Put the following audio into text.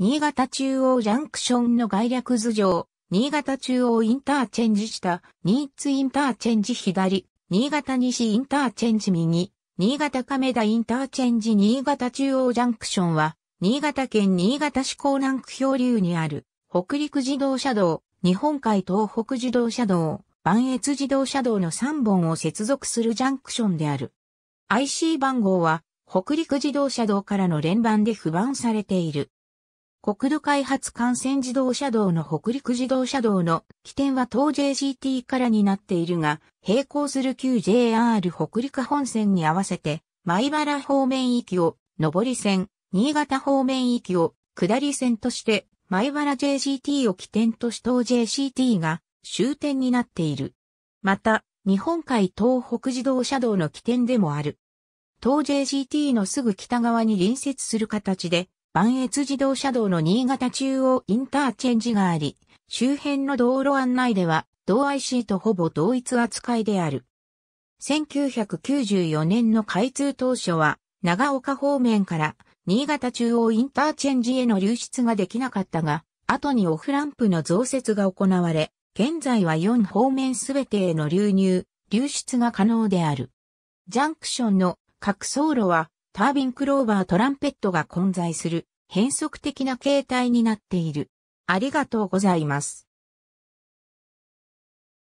新潟中央ジャンクションの概略図上、新潟中央インターチェンジ下、新津インターチェンジ左、新潟西インターチェンジ右、新潟亀田インターチェンジ新潟中央ジャンクションは、新潟県新潟市港南区漂流にある、北陸自動車道、日本海東北自動車道、万越自動車道の3本を接続するジャンクションである。IC 番号は、北陸自動車道からの連番で不番されている。国土開発幹線自動車道の北陸自動車道の起点は東 JCT からになっているが、並行する旧 JR 北陸本線に合わせて、米原方面域を上り線、新潟方面域を下り線として、米原 JCT を起点とし東 JCT が終点になっている。また、日本海東北自動車道の起点でもある。東 JCT のすぐ北側に隣接する形で、磐越自動車道の新潟中央インターチェンジがあり、周辺の道路案内では、同 IC とほぼ同一扱いである。1994年の開通当初は、長岡方面から新潟中央インターチェンジへの流出ができなかったが、後にオフランプの増設が行われ、現在は4方面すべてへの流入、流出が可能である。ジャンクションの各走路はタービンクローバートランペットが混在する変則的な形態になっている。ありがとうございます。